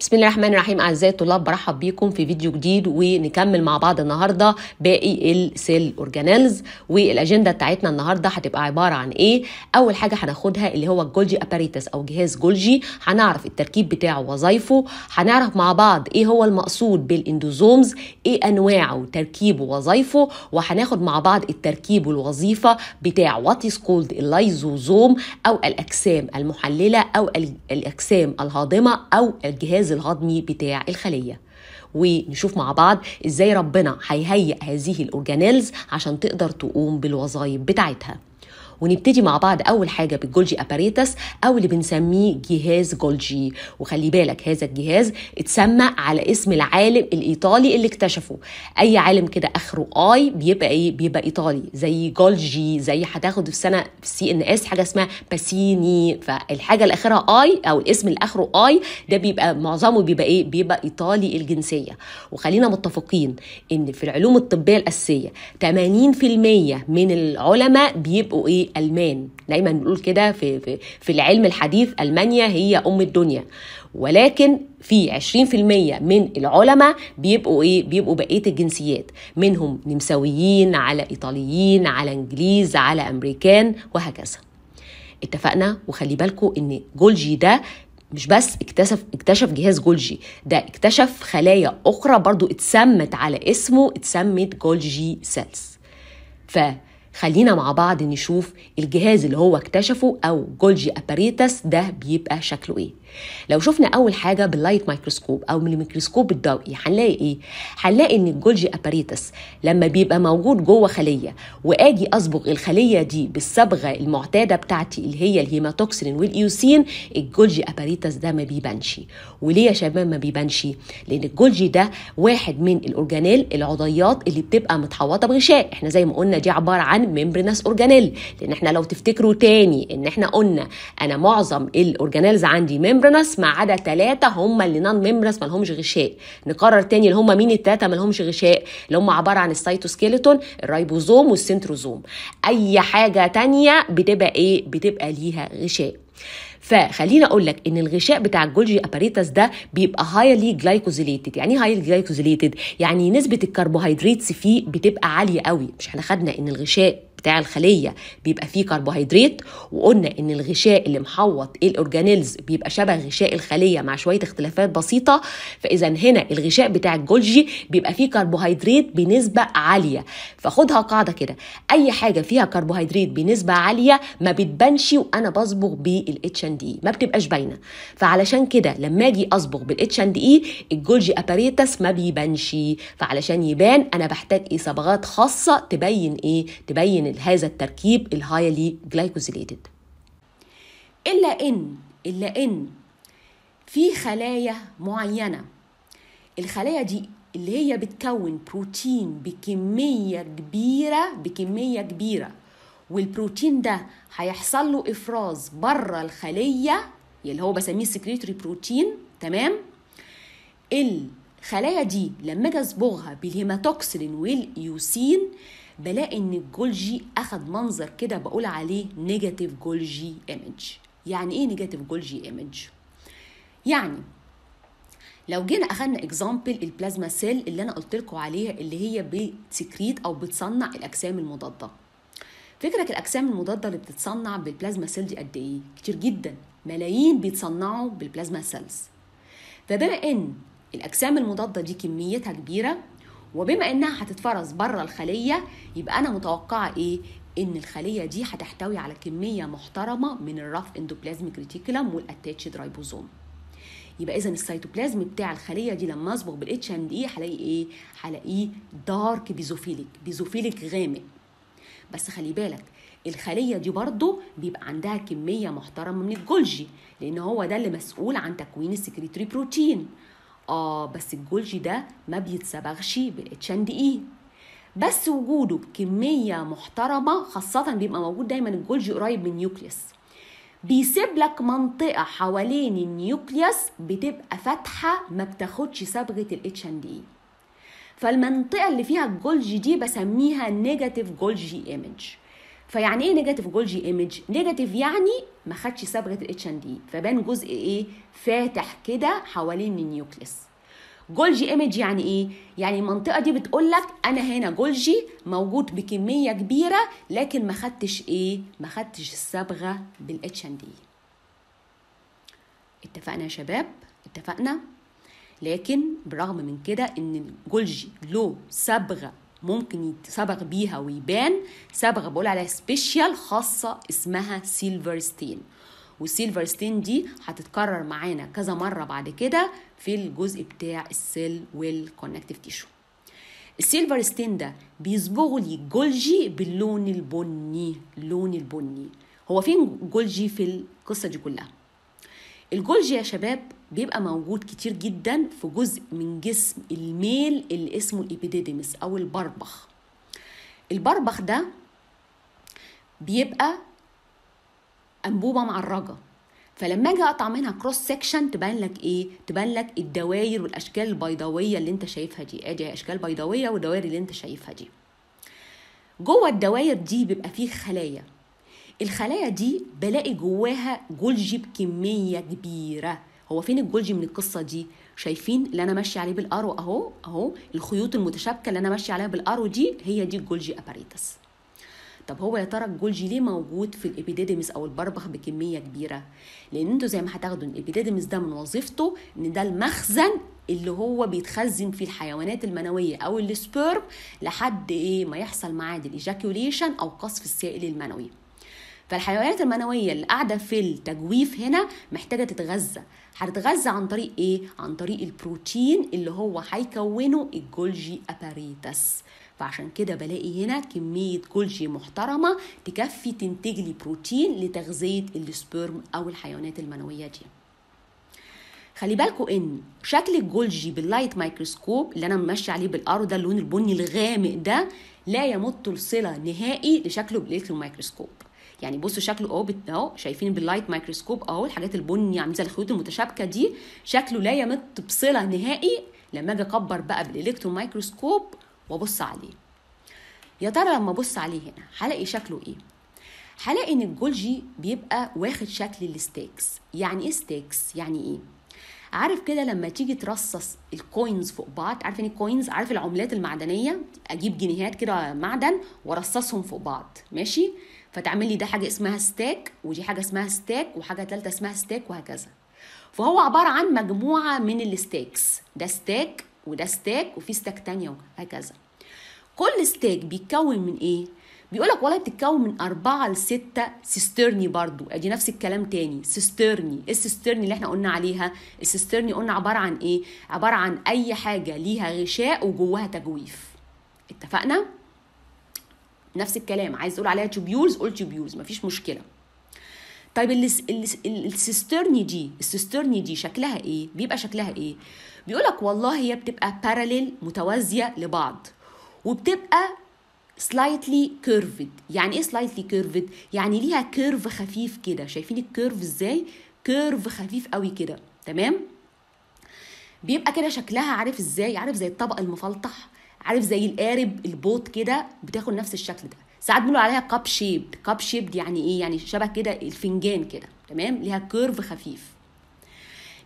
بسم الله الرحمن الرحيم اعزائي الطلاب برحب بيكم في فيديو جديد ونكمل مع بعض النهارده باقي السيل اورجانيلز والاجنده بتاعتنا النهارده هتبقى عباره عن ايه اول حاجه هناخدها اللي هو الجولجي اباريتس او جهاز جولجي هنعرف التركيب بتاعه وظايفه هنعرف مع بعض ايه هو المقصود بالاندوزومز ايه انواعه وتركيبه وظايفه وهناخد مع بعض التركيب والوظيفه بتاع وات از كولد اللايزوزوم او الاجسام المحلله او الاجسام الهاضمه او الجهاز الجهاز الهضمي بتاع الخليه ونشوف مع بعض ازاي ربنا هيهيئ هذه الاورجانيلز عشان تقدر تقوم بالوظائف بتاعتها ونبتدي مع بعض اول حاجه بالجولجي اباريتس او اللي بنسميه جهاز جولجي وخلي بالك هذا الجهاز اتسمى على اسم العالم الايطالي اللي اكتشفه اي عالم كده اخره اي بيبقى ايه بيبقى ايطالي زي جولجي زي هتاخد في سنه في سي ان اس حاجه اسمها باسيني فالحاجه اللي اخرها اي او الاسم اللي اخره اي ده بيبقى معظمه بيبقى ايه بيبقى ايطالي الجنسيه وخلينا متفقين ان في العلوم الطبيه الاساسيه 80% من العلماء بيبقوا ايه الألمان دايما بنقول كده في, في, في العلم الحديث ألمانيا هي أم الدنيا ولكن في 20% من العلماء بيبقوا ايه بيبقوا بقيه الجنسيات منهم نمساويين على ايطاليين على انجليز على امريكان وهكذا اتفقنا وخلي بالكم ان جولجي ده مش بس اكتشف اكتشف جهاز جولجي ده اكتشف خلايا اخرى برضو اتسمت على اسمه اتسمت جولجي سيلز خلينا مع بعض نشوف الجهاز اللي هو اكتشفه او جولجي اباريتس ده بيبقى شكله ايه لو شفنا اول حاجه باللايت مايكروسكوب او من الميكروسكوب الضوئي هنلاقي ايه هنلاقي ان الجولجي اباريتس لما بيبقى موجود جوه خليه واجي اصبغ الخليه دي بالصبغه المعتاده بتاعتي اللي هي الهيماتوكسين والايوسين الجولجي اباريتس ده ما بيبانش وليه يا شباب ما بيبانش لان الجولجي ده واحد من الاورجانيل العضيات اللي بتبقى متحوطه بغشاء احنا زي ما قلنا دي عباره عن ميمبرينس اورجانيل لان احنا لو تفتكروا تاني ان احنا قلنا انا معظم الاورجانيلز عندي ممبر ميمبرانس ما عدا ثلاثه هم اللي نان ميمبرانس ما لهمش غشاء نقرر تاني اللي هم مين الثلاثه ما لهمش غشاء اللي هم عباره عن السيتوسكيلتون الرايبوزوم والسنتروزوم اي حاجه تانيه بتبقى ايه بتبقى ليها غشاء فخلينا اقول لك ان الغشاء بتاع الجولجي اباريتاس ده بيبقى هايلي جلايكوزيليتد يعني ايه هايلي جلايكوزيليتد يعني نسبه الكربوهيدرات فيه بتبقى عاليه قوي مش احنا خدنا ان الغشاء بتاع الخليه بيبقى فيه كربوهيدرات وقلنا ان الغشاء اللي محوط الاورجانيلز بيبقى شبه غشاء الخليه مع شويه اختلافات بسيطه فاذا هنا الغشاء بتاع الجولجي بيبقى فيه كربوهيدرات بنسبه عاليه فخدها قاعده كده اي حاجه فيها كربوهيدرات بنسبه عاليه ما بتبانش وانا بصبغ بالاتش ان دي ما بتبقاش باينه فعلشان كده لما اجي اصبغ بالاتش ان دي الجولجي اباريتس ما بيبانش فعلشان يبان انا بحتاج ايه صبغات خاصه تبين ايه تبين هذا التركيب الهايلي جلايكوزيليتد إلا إن إلا إن في خلايا معينة الخلايا دي اللي هي بتكون بروتين بكمية كبيرة بكمية كبيرة والبروتين ده هيحصل له افراز بره الخليه اللي هو بسميه سكريتري بروتين تمام الخلايا دي لما اجي اصبغها بالهيماتوكسلين والايوسين بلاقي ان الجولجي اخد منظر كده بقول عليه نيجاتيف جولجي ايمج يعني ايه نيجاتيف جولجي ايمج يعني لو جينا اخدنا اكزامبل البلازما سيل اللي انا قلت لكم عليها اللي هي بتسكريت او بتصنع الاجسام المضاده فكرك الاجسام المضاده اللي بتتصنع بالبلازما سيل دي قد ايه كتير جدا ملايين بيتصنعوا بالبلازما سيلز فبما ان الاجسام المضاده دي كميتها كبيره وبما انها هتتفرز بره الخليه يبقى انا متوقعه ايه ان الخليه دي هتحتوي على كميه محترمه من الرف اندوبلازميك ريتيكولم والاتاتشد رايبوزوم يبقى اذا السيتوبلازم بتاع الخليه دي لما اصبغ بالاتش اند اي هلاقي ايه هلاقيه دارك بيزوفيليك بيزوفيليك غامق بس خلي بالك الخلية دي برضو بيبقى عندها كمية محترمة من الجولجي لأن هو ده اللي مسؤول عن تكوين السكريتري بروتين اه بس الجولجي ده ما بيتصبغش بالاتش اند اي بس وجوده بكميه محترمه خاصه بيبقى موجود دايما الجولجي قريب من نيوكليس بيسيب لك منطقه حوالين النيوكليس بتبقى فاتحه ما بتاخدش صبغه الاتش اند اي فالمنطقه اللي فيها الجولجي دي بسميها نيجاتيف جولجي ايمج فيعني ايه نيجاتيف جولجي ايمج نيجاتيف يعني ما خدش صبغه الاتش ان دي فبان جزء ايه فاتح كده حوالين النيوكليس جولجي ايمج يعني ايه يعني المنطقه دي بتقول لك انا هنا جولجي موجود بكميه كبيره لكن ما خدتش ايه ما خدتش الصبغه بالاتش ان دي اتفقنا يا شباب اتفقنا لكن برغم من كده ان الجولجي له صبغه ممكن يتصبغ بيها ويبان صبغه بقول عليها سبيشال خاصه اسمها سيلفر ستين والسيلفر ستين دي هتتكرر معانا كذا مره بعد كده في الجزء بتاع السيل والكونكتيف تيشو السيلفر ستين ده بيصبغوا لي جولجي باللون البني اللون البني هو فين جولجي في القصه دي كلها الجولجي يا شباب بيبقى موجود كتير جدا في جزء من جسم الميل اللي اسمه الإبيديديمس أو البربخ البربخ ده بيبقى أنبوبة معرجة فلما اجي اقطع منها كروس سكشن تبان لك ايه تبان لك الدوائر والاشكال البيضاويه اللي انت شايفها دي ادي اشكال بيضاويه والدوائر اللي انت شايفها دي جوه الدوائر دي بيبقى فيه خلايا الخلايا دي بلاقي جواها جولجي بكميه كبيره هو فين الجولجي من القصه دي شايفين اللي انا ماشيه عليه بالارو اهو اهو الخيوط المتشابكه اللي انا ماشيه عليها بالارو دي هي دي الجولجي اباريتس طب هو يا ترى الجولجي ليه موجود في الابيديدمس او البربخ بكميه كبيره لان انتوا زي ما هتاخدوا الابيديدمس ده من وظيفته ان ده المخزن اللي هو بيتخزن فيه الحيوانات المنويه او السبيرم لحد ايه ما يحصل معاه الايجاكيوليشن او قصف السائل المنوي فالحيوانات المنويه اللي قاعده في التجويف هنا محتاجه تتغذى هتتغذى عن طريق ايه عن طريق البروتين اللي هو هيكونه الجولجي اباريتس فعشان كده بلاقي هنا كمية جولجي محترمة تكفي تنتج لي بروتين لتغذية السبرم أو الحيوانات المنوية دي خلي بالكوا ان شكل الجولجي باللايت مايكروسكوب اللي انا ماشي عليه بالار ده اللون البني الغامق ده لا يمت الصله نهائي لشكله بالالكترون مايكروسكوب يعني بصوا شكله اهو اهو شايفين باللايت مايكروسكوب اهو الحاجات البني عامل زي الخيوط المتشابكه دي شكله لا يمت بصله نهائي لما اجي اكبر بقى بالالكترون مايكروسكوب وابص عليه يا ترى لما ابص عليه هنا هلاقي شكله ايه هلاقي ان الجولجي بيبقى واخد شكل الستيكس يعني ايه ستيكس يعني ايه عارف كده لما تيجي ترصص الكوينز فوق بعض عارف يعني الكوينز عارف العملات المعدنيه اجيب جنيهات كده معدن وارصصهم فوق بعض ماشي فتعمل لي ده حاجه اسمها ستاك ودي حاجه اسمها ستاك وحاجه ثالثه اسمها ستاك وهكذا فهو عباره عن مجموعه من الستاكس ده ستاك وده ستاك وفي ستاك تانية وهكذا كل ستاك بيتكون من ايه بيقول لك والله بتتكون من أربعة لستة سيسترني برضو أدي نفس الكلام تاني سيسترني إيه السيسترني اللي احنا قلنا عليها السيسترني قلنا عبارة عن إيه عبارة عن أي حاجة ليها غشاء وجواها تجويف اتفقنا؟ نفس الكلام عايز تقول عليها تيوبيولز قول تيوبيولز مفيش مشكله طيب السيسترني دي السيسترني دي شكلها ايه بيبقى شكلها ايه بيقولك والله هي بتبقى باراليل متوازيه لبعض وبتبقى سلايتلي كيرفد يعني ايه سلايتلي كيرفد يعني ليها كيرف خفيف كده شايفين الكيرف ازاي كيرف خفيف قوي كده تمام بيبقى كده شكلها عارف ازاي عارف زي الطبق المفلطح عارف زي القارب البوط كده بتاخد نفس الشكل ده ساعات بنقول عليها كاب شيب كاب شيب يعني ايه يعني شبه كده الفنجان كده تمام ليها كيرف خفيف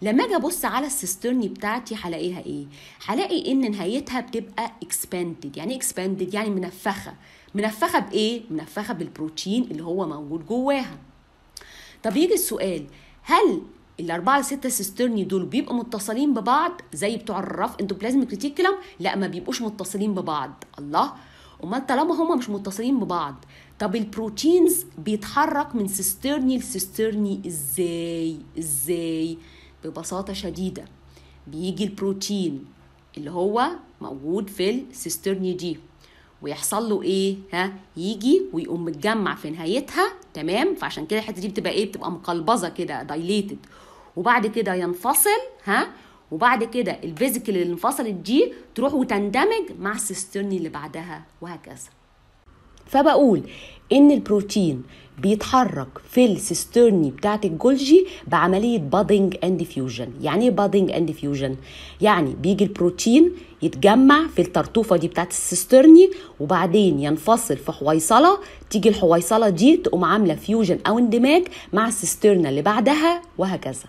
لما اجي ابص على السيسترني بتاعتي هلاقيها ايه هلاقي ان نهايتها بتبقى اكسباندد يعني اكسباندد إيه يعني منفخه منفخه بايه منفخه بالبروتين اللي هو موجود جواها طب يجي السؤال هل الاربعه لسته سيسترني دول بيبقوا متصلين ببعض زي بتوع الرف اندوبلازميك ريتيكولم لا ما بيبقوش متصلين ببعض الله امال طالما هما مش متصلين ببعض طب البروتينز بيتحرك من سيسترني لسيسترني ازاي ازاي ببساطه شديده بيجي البروتين اللي هو موجود في السيسترني دي ويحصل له ايه ها يجي ويقوم متجمع في نهايتها تمام فعشان كده الحته دي بتبقى ايه بتبقى مقلبظه كده دايليتد وبعد كده ينفصل ها وبعد كده الفيزيكال اللي انفصلت دي تروح وتندمج مع السيستيرني اللي بعدها وهكذا فبقول ان البروتين بيتحرك في السيستيرني بتاعه الجولجي بعمليه بادنج اند فيوجن يعني ايه بادنج اند فيوجن يعني بيجي البروتين يتجمع في الترطوفه دي بتاعه السيستيرني وبعدين ينفصل في حويصله تيجي الحويصله دي تقوم عامله فيوجن او اندماج مع السيستيرنا اللي بعدها وهكذا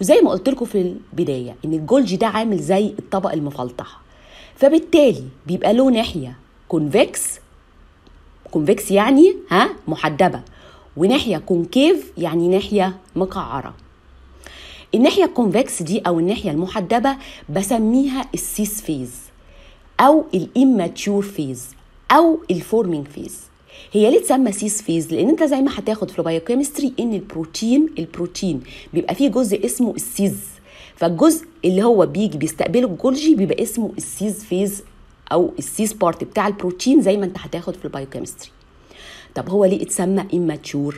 وزي ما قلت لكم في البدايه ان الجولجي ده عامل زي الطبق المفلطح فبالتالي بيبقى له ناحيه كونفكس كونفكس يعني ها محدبه وناحيه كونكيف يعني ناحيه مقعره الناحيه الكونفكس دي او الناحيه المحدبه بسميها السيس فيز او الاماتيور فيز او الفورمينج فيز هي ليه تسمى سيس فيز لان انت زي ما هتاخد في البايوكيمستري ان البروتين البروتين بيبقى فيه جزء اسمه السيز فالجزء اللي هو بيجي بيستقبله الجولجي بيبقى اسمه السيز فيز او السيز بارت بتاع البروتين زي ما انت هتاخد في البايوكيمستري طب هو ليه اتسمى immature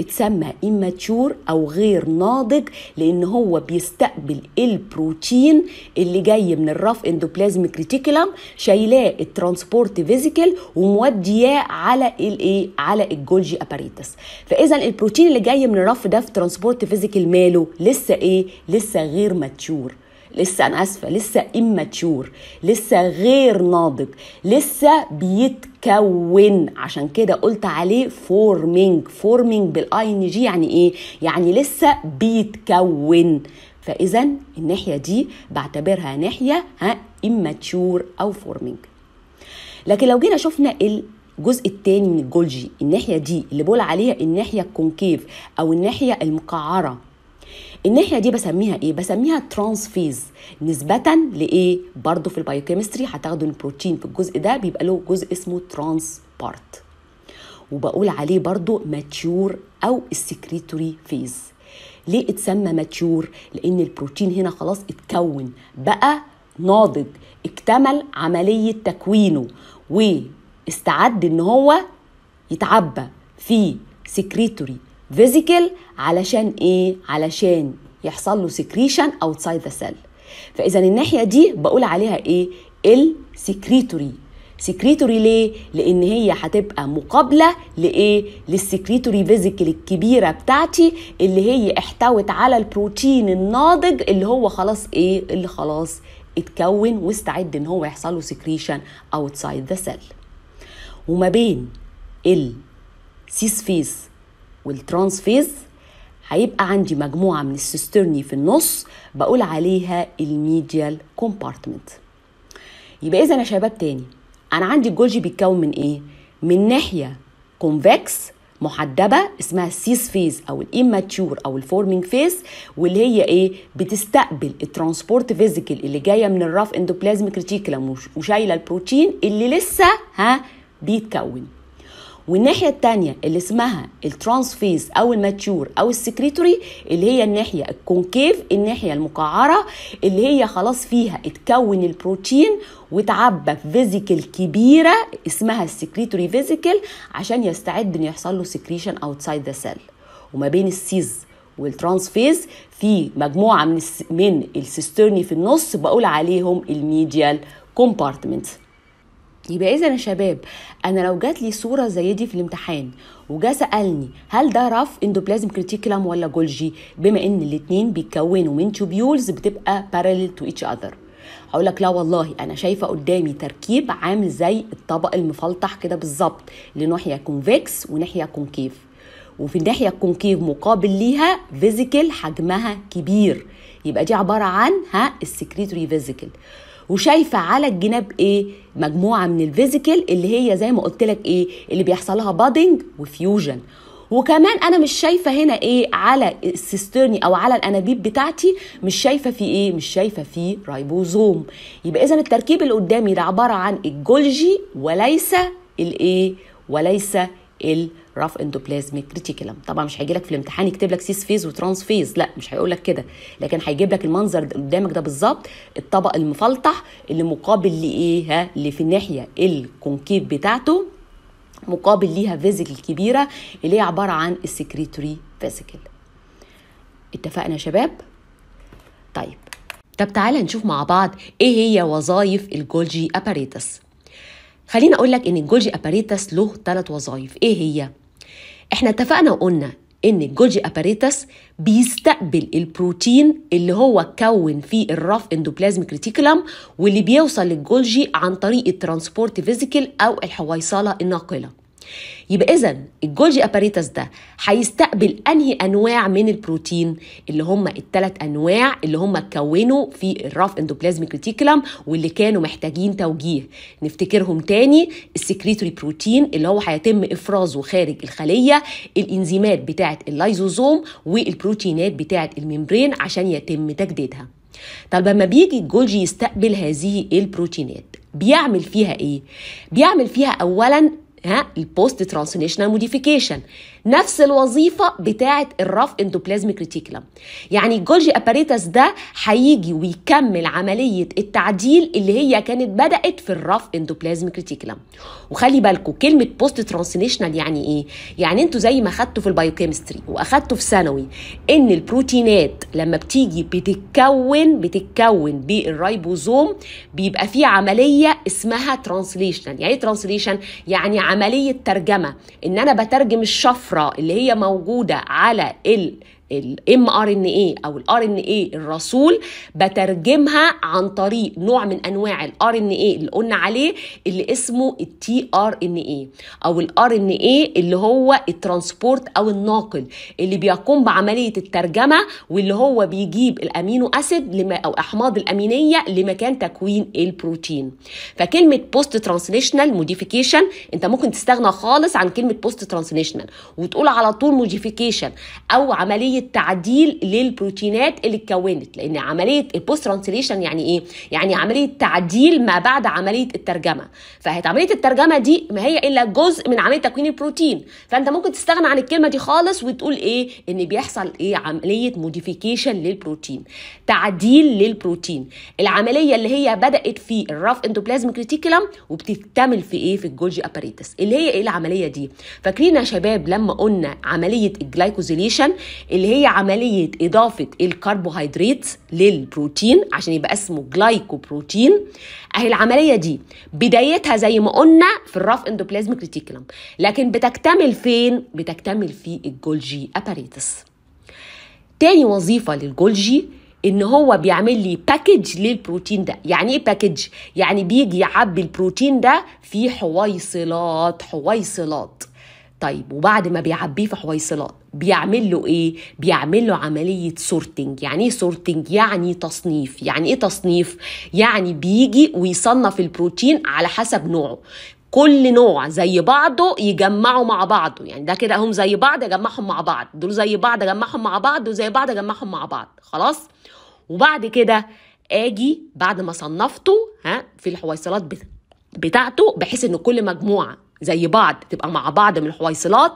اتسمى immature او غير ناضج لان هو بيستقبل البروتين اللي جاي من الراف اندوبلازميك ريتيكولم شايلاه الترانسبورت فيزيكال ومودياه على الايه على الجولجي اباريتس فاذا البروتين اللي جاي من الرف ده في ترانسبورت فيزيكال ماله لسه ايه لسه غير ماتشور لسه انا اسفه لسه اماتيور لسه غير ناضج لسه بيتكون عشان كده قلت عليه فورمينج فورمينج بالاي ان جي يعني ايه يعني لسه بيتكون فاذا الناحيه دي بعتبرها ناحيه ها اماتيور او فورمينج لكن لو جينا شفنا الجزء الثاني من الجولجي الناحيه دي اللي بقول عليها الناحيه الكونكيف او الناحيه المقعره الناحيه دي بسميها ايه بسميها فيز نسبه لايه برضو في البايوكيمستري هتاخدوا البروتين في الجزء ده بيبقى له جزء اسمه ترانس بارت وبقول عليه برضو ماتيور او السكريتوري فيز ليه اتسمى ماتيور لان البروتين هنا خلاص اتكون بقى ناضج اكتمل عمليه تكوينه واستعد ان هو يتعبى في سكريتوري فيزيكال علشان ايه علشان يحصل له سكريشن اوتسايد ذا سيل فاذا الناحيه دي بقول عليها ايه السكريتوري سكريتوري ليه لان هي هتبقى مقابله لايه للسكريتوري فيزيكال الكبيره بتاعتي اللي هي احتوت على البروتين الناضج اللي هو خلاص ايه اللي خلاص اتكون واستعد ان هو يحصل له سكريشن اوتسايد ذا سيل وما بين السيس فيس والترانس فيز هيبقى عندي مجموعة من السيسترني في النص بقول عليها الميديال كومبارتمنت يبقى إذا يا شباب تاني أنا عندي الجولجي بيتكون من إيه؟ من ناحية كونفكس محدبة اسمها السيس فيز أو الإيماتيور أو الفورمينج فيز واللي هي إيه؟ بتستقبل الترانسبورت فيزيكال اللي جاية من الراف اندوبلازميك ريتيكلم وشايلة البروتين اللي لسه ها بيتكون والناحيه الثانيه اللي اسمها الترانسفيس او الماتيور او السكريتوري اللي هي الناحيه الكونكيف الناحيه المقعره اللي هي خلاص فيها اتكون البروتين واتعبى في فيزيكل كبيره اسمها السكريتوري فيزيكل عشان يستعد ان يحصل له سكريشن اوتسايد ذا سيل وما بين السيز والترانسفيز في مجموعه من من السيسترني في النص بقول عليهم الميديال كومبارتمنت يبقى اذا يا شباب انا لو جات لي صوره زي دي في الامتحان وجا سالني هل ده رف اندوبلازم كريتيكولم ولا جولجي بما ان الاثنين بيتكونوا من توبيولز بتبقى بارلل تو ايتش اذر هقول لك لا والله انا شايفه قدامي تركيب عامل زي الطبق المفلطح كده بالظبط لناحيه كونفكس وناحيه كونكيف وفي الناحيه الكونكيف مقابل ليها فيزيكال حجمها كبير يبقى دي عباره عن ها السكريتوري فيزيكال وشايفه على الجناب ايه مجموعه من الفيزيكل اللي هي زي ما قلت لك ايه اللي بيحصلها بادنج وفيوجن وكمان انا مش شايفه هنا ايه على السيسترني او على الانابيب بتاعتي مش شايفه في ايه مش شايفه في رايبوزوم يبقى اذا التركيب اللي قدامي ده عباره عن الجولجي وليس الايه وليس الرايبوزوم راف اندوبلازميك ريتيكولم طبعا مش هيجي لك في الامتحان يكتب لك سيس فيز وترانس فيز لا مش هيقول لك كده لكن هيجيب لك المنظر قدامك ده بالظبط الطبق المفلطح اللي مقابل لايه ها اللي في الناحيه الكونكيف بتاعته مقابل ليها فيزيكال كبيره اللي هي عباره عن السكريتوري فيزيكل اتفقنا يا شباب طيب طب تعالى نشوف مع بعض ايه هي وظائف الجولجي اباريتس خليني اقول لك ان الجولجي اباريتس له ثلاث وظائف ايه هي احنا اتفقنا وقلنا ان الجولجي اباريتس بيستقبل البروتين اللي هو اتكون فيه الراف اندوبلازميك ريتيكولم واللي بيوصل للجولجي عن طريق الترانسبورت فيزيكال او الحويصله الناقله يبقى اذا الجولجي اباريتاس ده هيستقبل انهي انواع من البروتين اللي هم الثلاث انواع اللي هم اتكونوا في الراف اندوبلازميك ريتيكولم واللي كانوا محتاجين توجيه نفتكرهم تاني السكريتوري بروتين اللي هو هيتم افرازه خارج الخليه الانزيمات بتاعه اللايزوزوم والبروتينات بتاعه الممبرين عشان يتم تجديدها طب لما بيجي الجولجي يستقبل هذه البروتينات بيعمل فيها ايه بيعمل فيها اولا eh, il post-translational modification نفس الوظيفه بتاعه الرف اندوبلازميك ريتيكولم يعني الجولجي اباريتاس ده هيجي ويكمل عمليه التعديل اللي هي كانت بدات في الرف اندوبلازميك ريتيكولم وخلي بالكم كلمه بوست ترانسليشنال يعني ايه يعني انتوا زي ما خدتوا في البايوكيمستري واخدتوا في ثانوي ان البروتينات لما بتيجي بتتكون بتتكون بالرايبوزوم بيبقى في عمليه اسمها ترانسليشنال يعني ايه ترانسليشن يعني عمليه ترجمه ان انا بترجم الشفره الأخرى اللي هي موجودة على ال الام ار ان اي او الار ان اي الرسول بترجمها عن طريق نوع من انواع الار ان اي اللي قلنا عليه اللي اسمه التي ار ان اي او الار ان اي اللي هو الترانسبورت او الناقل اللي بيقوم بعمليه الترجمه واللي هو بيجيب الامينو اسيد او احماض الامينيه لمكان تكوين البروتين فكلمه بوست ترانسليشنال موديفيكيشن انت ممكن تستغنى خالص عن كلمه بوست ترانسليشنال وتقول على طول موديفيكيشن او عمليه عمليه تعديل للبروتينات اللي اتكونت لان عمليه البوست ترانسليشن يعني ايه يعني عمليه تعديل ما بعد عمليه الترجمه فهي عمليه الترجمه دي ما هي الا جزء من عمليه تكوين البروتين فانت ممكن تستغنى عن الكلمه دي خالص وتقول ايه ان بيحصل ايه عمليه موديفيكيشن للبروتين تعديل للبروتين العمليه اللي هي بدات في الراف اندوبلازميك ريتيكولم وبتكتمل في ايه في الجولجي اباريتس اللي هي ايه العمليه دي فاكرين يا شباب لما قلنا عمليه الجلايكوزيليشن اللي اللي هي عملية إضافة الكربوهيدرات للبروتين عشان يبقى اسمه جلايكوبروتين أهي العملية دي بدايتها زي ما قلنا في الراف اندوبلازميك ريتيكولم لكن بتكتمل فين؟ بتكتمل في الجولجي أباريتس تاني وظيفة للجولجي ان هو بيعمل لي باكج للبروتين ده يعني ايه باكج يعني بيجي يعبي البروتين ده في حويصلات حويصلات طيب وبعد ما بيعبيه في حويصلات بيعمل له ايه بيعمل له عمليه سورتنج يعني ايه سورتنج يعني تصنيف يعني ايه تصنيف يعني بيجي ويصنف البروتين على حسب نوعه كل نوع زي بعضه يجمعوا مع بعضه يعني ده كده هم زي بعض يجمعهم مع بعض دول زي بعض يجمعهم مع بعض وزي بعض يجمعهم مع بعض خلاص وبعد كده اجي بعد ما صنفته ها في الحويصلات بتاعته بحيث ان كل مجموعه زي بعض تبقى مع بعض من الحويصلات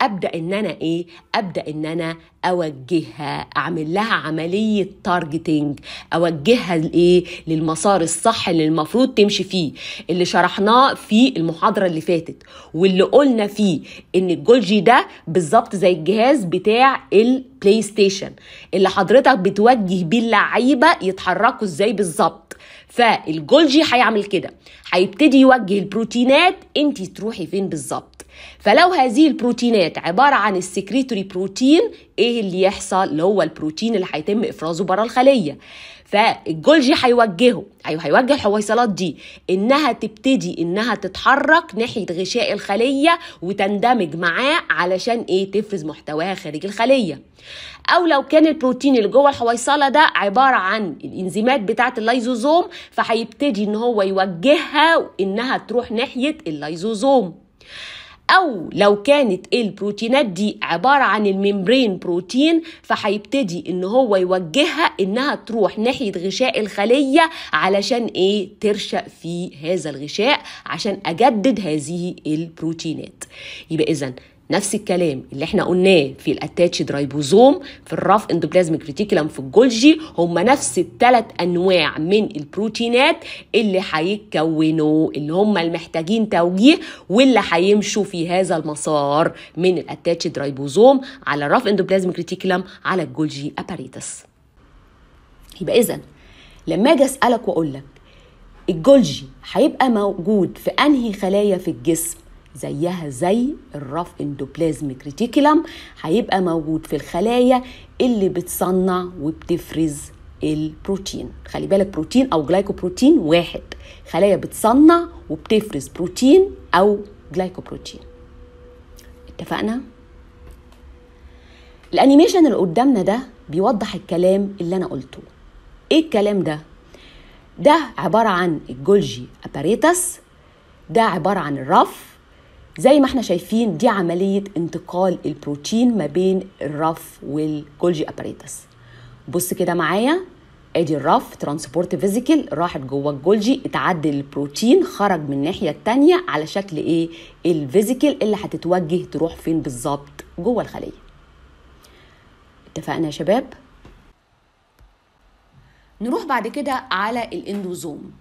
ابدا ان انا ايه ابدا ان انا اوجهها اعمل لها عمليه تارجتنج اوجهها لايه للمسار الصح اللي المفروض تمشي فيه اللي شرحناه في المحاضره اللي فاتت واللي قلنا فيه ان الجولجي ده بالظبط زي الجهاز بتاع البلاي ستيشن اللي حضرتك بتوجه بيه اللعيبه يتحركوا ازاي بالظبط فالجولجي هيعمل كده هيبتدي يوجه البروتينات انت تروحي فين بالظبط فلو هذه البروتينات عباره عن السكريتوري بروتين ايه اللي يحصل اللي هو البروتين اللي هيتم افرازه بره الخليه فالجولجي هيوجهه ايوه هيوجه الحويصلات دي انها تبتدي انها تتحرك ناحيه غشاء الخليه وتندمج معاه علشان ايه تفرز محتواها خارج الخليه او لو كان البروتين اللي جوه الحويصله ده عباره عن الانزيمات بتاعه اللايزوزوم فهيبتدي ان هو يوجهها انها تروح ناحيه اللايزوزوم او لو كانت البروتينات دي عباره عن الممبرين بروتين فهيبتدي ان هو يوجهها انها تروح ناحيه غشاء الخليه علشان ايه ترشق في هذا الغشاء عشان اجدد هذه البروتينات يبقى اذا نفس الكلام اللي احنا قلناه في الاتاتشد رايبوزوم في الراف اندوبلازميك ريتيكولم في الجولجي هم نفس الثلاث انواع من البروتينات اللي هيتكونوا اللي هم المحتاجين توجيه واللي هيمشوا في هذا المسار من الاتاتشد رايبوزوم على الراف اندوبلازميك ريتيكولم على الجولجي اباريتس يبقى اذا لما اجي اسالك واقول لك الجولجي هيبقى موجود في انهي خلايا في الجسم زيها زي الرف اندوبلازميك ريتيكولم هيبقى موجود في الخلايا اللي بتصنع وبتفرز البروتين خلي بالك بروتين او جلايكوبروتين واحد خلايا بتصنع وبتفرز بروتين او جلايكوبروتين اتفقنا الانيميشن اللي قدامنا ده بيوضح الكلام اللي انا قلته ايه الكلام ده ده عباره عن الجولجي اباريتس ده عباره عن الرف زي ما احنا شايفين دي عملية انتقال البروتين ما بين الرف والجولجي اباريتس بص كده معايا ادي الرف ترانسبورت فيزيكال راحت جوه الجولجي اتعدل البروتين خرج من الناحية التانية على شكل ايه الفيزيكال اللي هتتوجه تروح فين بالظبط جوه الخلية اتفقنا يا شباب نروح بعد كده على الاندوزوم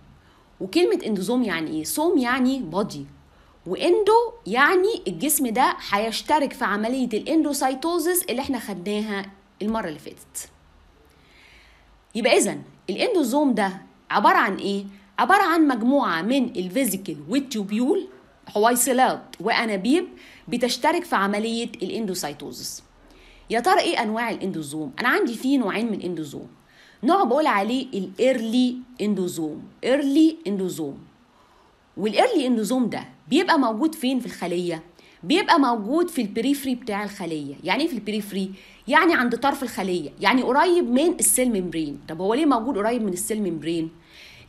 وكلمة اندوزوم يعني ايه؟ سوم يعني بادي واندو يعني الجسم ده هيشترك في عملية الاندوسايتوزيس اللي احنا خدناها المرة اللي فاتت يبقى إذا الاندوزوم ده عبارة عن إيه؟ عبارة عن مجموعة من الفيزيكل والتوبيول حويصلات وأنابيب بتشترك في عملية الاندوسايتوزيس يا ترى إيه أنواع الاندوزوم؟ أنا عندي فيه نوعين من الاندوزوم نوع بقول عليه الايرلي اندوزوم ايرلي اندوزوم والايرلي اندوزوم ده بيبقى موجود فين في الخليه بيبقى موجود في البريفري بتاع الخليه يعني ايه في البريفري يعني عند طرف الخليه يعني قريب من السيل ميمبرين طب هو ليه موجود قريب من السيل ميمبرين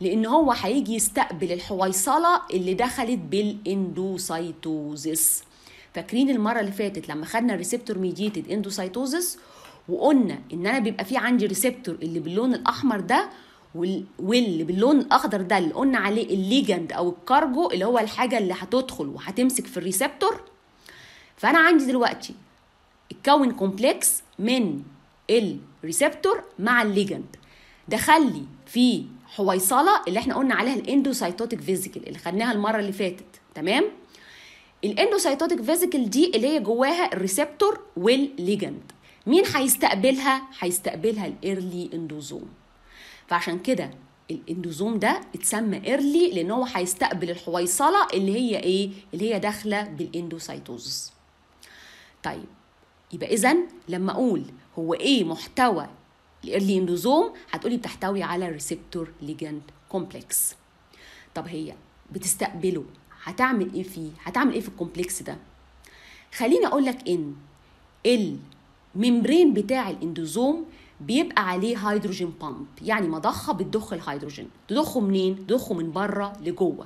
لان هو هيجي يستقبل الحويصله اللي دخلت بالاندوسيتوزيس فاكرين المره اللي فاتت لما خدنا الريسبتور ميديتد اندوسيتوزيس وقلنا ان انا بيبقى في عندي ريسبتور اللي باللون الاحمر ده واللي باللون الاخضر ده اللي قلنا عليه الليجند او الكارجو اللي هو الحاجه اللي هتدخل وهتمسك في الريسبتور فانا عندي دلوقتي اتكون كومبلكس من الريسبتور مع الليجند دخل لي في حويصله اللي احنا قلنا عليها الاندوسايتوتيك فيزيكل اللي خدناها المره اللي فاتت تمام الاندوسايتوتيك فيزيكل دي اللي هي جواها الريسبتور والليجند مين هيستقبلها هيستقبلها الايرلي اندوزوم فعشان كده الاندوزوم ده اتسمى ايرلي لان هو هيستقبل الحويصله اللي هي ايه اللي هي داخله بالاندوسايتوز طيب يبقى اذا لما اقول هو ايه محتوى الايرلي اندوزوم هتقولي بتحتوي على ريسبتور ليجند كومبلكس طب هي بتستقبله هتعمل ايه فيه هتعمل ايه في الكومبلكس ده خليني اقول لك ان الممبرين بتاع الاندوزوم بيبقى عليه هيدروجين بامب يعني مضخه بتضخ الهيدروجين تضخه منين تضخه من بره لجوه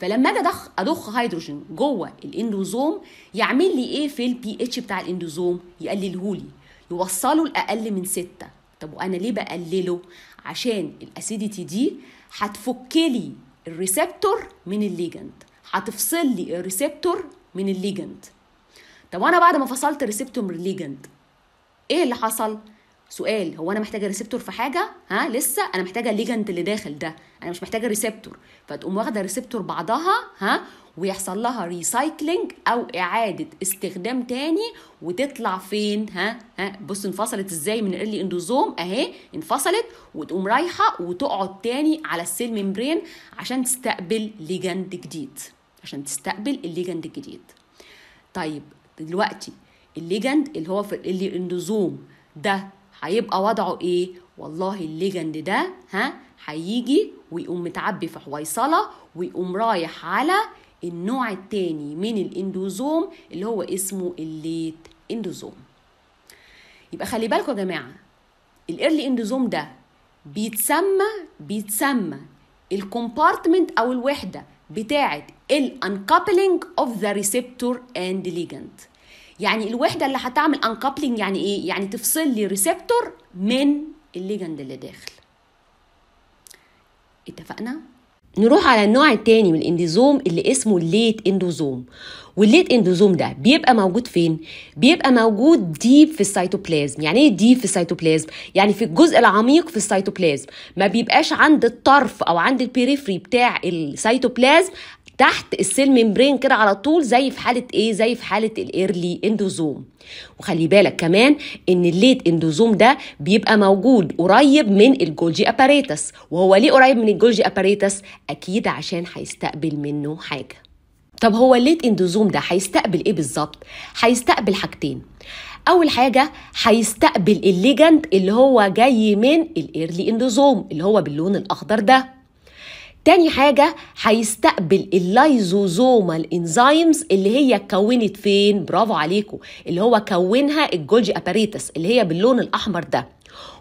فلما اجي ادخ اضخ هيدروجين جوه الاندوزوم يعمل لي ايه في البي اتش بتاع الاندوزوم يقللهولي يوصله لاقل من ستة طب وانا ليه بقلله عشان الاسيديتي دي هتفك لي الريسبتور من الليجند هتفصل لي الريسبتور من الليجند طب وانا بعد ما فصلت الريسبتور من الليجند ايه اللي حصل سؤال هو انا محتاجه ريسبتور في حاجه ها لسه انا محتاجه الليجنت اللي داخل ده انا مش محتاجه ريسبتور فتقوم واخده ريسبتور بعضها ها ويحصل لها ريسايكلينج او اعاده استخدام تاني وتطلع فين ها ها بص انفصلت ازاي من الايرلي اندوزوم اهي انفصلت وتقوم رايحه وتقعد تاني على السيل ميمبرين عشان تستقبل ليجند جديد عشان تستقبل الليجند الجديد طيب دلوقتي الليجند اللي هو في اندوزوم ده هيبقى وضعه ايه والله الليجند ده ها هيجي ويقوم متعبي في حويصله ويقوم رايح على النوع التاني من الاندوزوم اللي هو اسمه الليت اندوزوم يبقى خلي بالكم يا جماعه الايرلي اندوزوم ده بيتسمى بيتسمى الكومبارتمنت او الوحده بتاعه الانكابلينج اوف ذا ريسبتور اند ليجند يعني الوحده اللي هتعمل انكابلنج يعني ايه يعني تفصل لي ريسبتور من الليجند اللي داخل اتفقنا نروح على النوع الثاني من الاندوزوم اللي اسمه الليت اندوزوم والليت اندوزوم ده بيبقى موجود فين بيبقى موجود ديب في السيتوبلازم يعني ايه ديب في السيتوبلازم يعني في الجزء العميق في السيتوبلازم ما بيبقاش عند الطرف او عند البيريفري بتاع السيتوبلازم تحت السيل ميمبرين كده على طول زي في حاله ايه زي في حاله الايرلي اندوزوم وخلي بالك كمان ان الليت اندوزوم ده بيبقى موجود قريب من الجولجي اباريتس وهو ليه قريب من الجولجي اباريتس اكيد عشان هيستقبل منه حاجه طب هو الليت اندوزوم ده هيستقبل ايه بالظبط هيستقبل حاجتين اول حاجه هيستقبل الليجند اللي هو جاي من الايرلي اندوزوم اللي هو باللون الاخضر ده تاني حاجة هيستقبل اللايزوزوما انزيمز اللي هي اتكونت فين برافو عليكم اللي هو كونها الجولجي اباريتس اللي هي باللون الاحمر ده